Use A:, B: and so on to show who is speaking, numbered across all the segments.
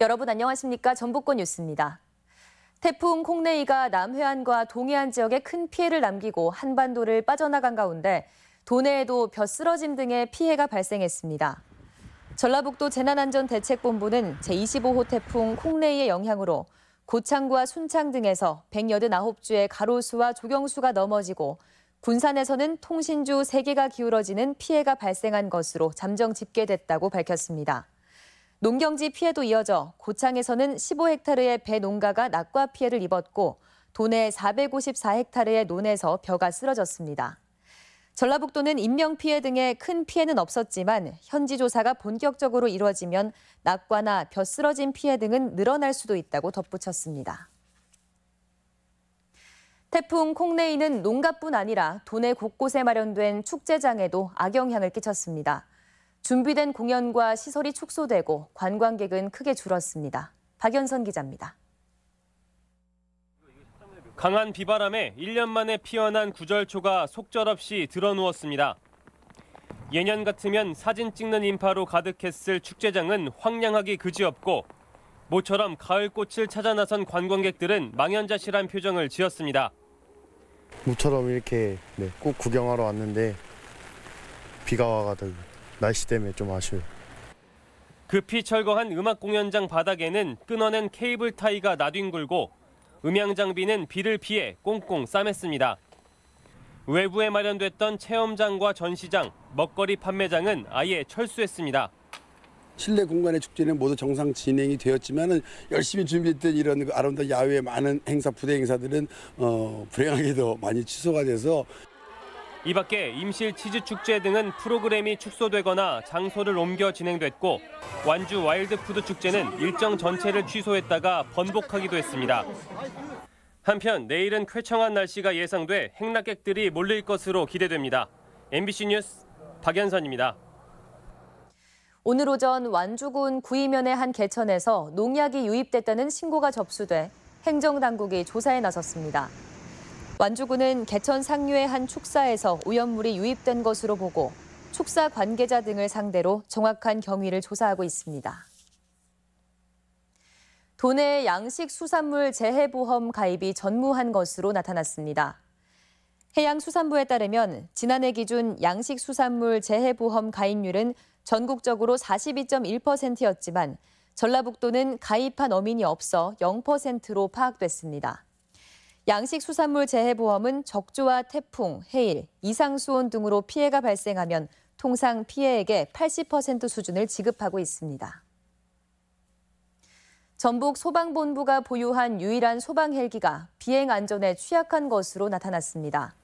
A: 여러분 안녕하십니까? 전북권 뉴스입니다. 태풍 콩레이가 남해안과 동해안 지역에 큰 피해를 남기고 한반도를 빠져나간 가운데 도내에도 벼쓰러짐 등의 피해가 발생했습니다. 전라북도 재난안전대책본부는 제25호 태풍 콩레이의 영향으로 고창과 순창 등에서 189주의 가로수와 조경수가 넘어지고 군산에서는 통신주 3개가 기울어지는 피해가 발생한 것으로 잠정 집계됐다고 밝혔습니다. 농경지 피해도 이어져 고창에서는 15헥타르의 배 농가가 낙과 피해를 입었고 도내 454헥타르의 논에서 벼가 쓰러졌습니다. 전라북도는 인명피해 등의 큰 피해는 없었지만 현지 조사가 본격적으로 이루어지면 낙과나 벼 쓰러진 피해 등은 늘어날 수도 있다고 덧붙였습니다. 태풍 콩레이는 농가뿐 아니라 도내 곳곳에 마련된 축제장에도 악영향을 끼쳤습니다. 준비된 공연과 시설이 축소되고 관광객은 크게 줄었습니다. 박연선 기자입니다.
B: 강한 비바람에 1년 만에 피어난 구절초가 속절없이 드러누웠습니다. 예년 같으면 사진 찍는 인파로 가득했을 축제장은 황량하기 그지없고 모처럼 가을꽃을 찾아 나선 관광객들은 망연자실한 표정을 지었습니다. 모처럼 이렇게 네, 구경하러 왔는데 비가 와가지고 날씨 때문에 좀 아쉬워요. 급히 철거한 음악 공연장 바닥에는 끊어낸 케이블 타이가 나뒹굴고 음향 장비는 비를 피해 꽁꽁 싸맸습니다. 외부에 마련됐던 체험장과 전시장, 먹거리 판매장은 아예 철수했습니다.
A: 실내 공간의 축제는 모두 정상 진행이 되었지만 열심히 준비했던 이런 그 아름다운 야외 많은 행사, 부대 행사들은 어, 불행하게도 많이 취소가 돼서
B: 이 밖에 임실 치즈 축제 등은 프로그램이 축소되거나 장소를 옮겨 진행됐고 완주 와일드푸드 축제는 일정 전체를 취소했다가 번복하기도 했습니다. 한편 내일은 쾌청한 날씨가 예상돼 행락객들이 몰릴 것으로 기대됩니다. MBC 뉴스 박연선입니다.
A: 오늘 오전 완주군 구이면의 한 개천에서 농약이 유입됐다는 신고가 접수돼 행정당국이 조사에 나섰습니다. 완주군은 개천 상류의 한 축사에서 오염물이 유입된 것으로 보고 축사 관계자 등을 상대로 정확한 경위를 조사하고 있습니다. 도내 양식 수산물 재해보험 가입이 전무한 것으로 나타났습니다. 해양수산부에 따르면 지난해 기준 양식 수산물 재해보험 가입률은 전국적으로 42.1%였지만 전라북도는 가입한 어민이 없어 0%로 파악됐습니다. 양식수산물 재해보험은 적조와 태풍, 해일, 이상수온 등으로 피해가 발생하면 통상 피해액의 80% 수준을 지급하고 있습니다. 전북 소방본부가 보유한 유일한 소방 헬기가 비행 안전에 취약한 것으로 나타났습니다.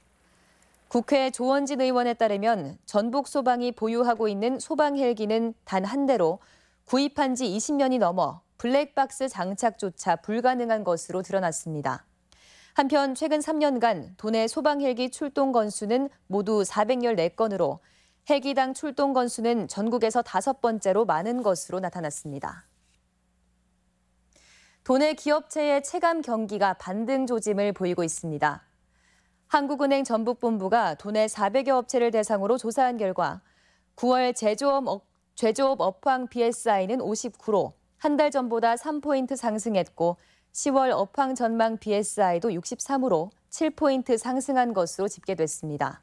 A: 국회 조원진 의원에 따르면 전북 소방이 보유하고 있는 소방 헬기는 단 한 대로 구입한 지 20년이 넘어 블랙박스 장착조차 불가능한 것으로 드러났습니다. 한편 최근 3년간 도내 소방 헬기 출동 건수는 모두 414건으로 헬기당 출동 건수는 전국에서 다섯 번째로 많은 것으로 나타났습니다. 도내 기업체의 체감 경기가 반등 조짐을 보이고 있습니다. 한국은행 전북본부가 도내 400여 업체를 대상으로 조사한 결과 9월 제조업, 업, 제조업 업황 BSI는 59로 한 달 전보다 3포인트 상승했고 10월 업황 전망 BSI도 63으로 7포인트 상승한 것으로 집계됐습니다.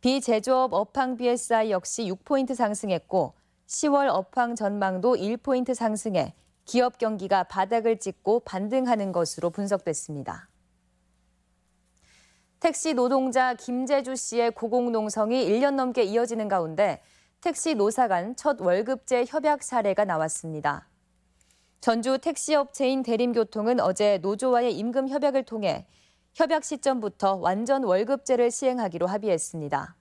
A: 비제조업 업황 BSI 역시 6포인트 상승했고 10월 업황 전망도 1포인트 상승해 기업 경기가 바닥을 찍고 반등하는 것으로 분석됐습니다. 택시 노동자 김재주 씨의 고공농성이 1년 넘게 이어지는 가운데 택시 노사 간 첫 월급제 협약 사례가 나왔습니다. 전주 택시업체인 대림교통은 어제 노조와의 임금 협약을 통해 협약 시점부터 완전 월급제를 시행하기로 합의했습니다.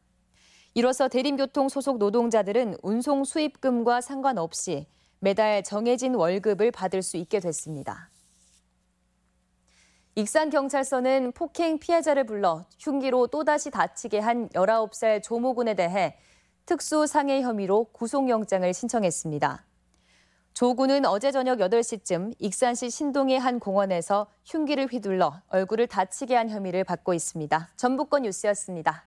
A: 이로써 대림교통 소속 노동자들은 운송 수입금과 상관없이 매달 정해진 월급을 받을 수 있게 됐습니다. 익산경찰서는 폭행 피해자를 불러 흉기로 또다시 다치게 한 19살 조모군에 대해 특수상해 혐의로 구속영장을 신청했습니다. 조군은 어제 저녁 8시쯤 익산시 신동의 한 공원에서 흉기를 휘둘러 얼굴을 다치게 한 혐의를 받고 있습니다. 전북권 뉴스였습니다.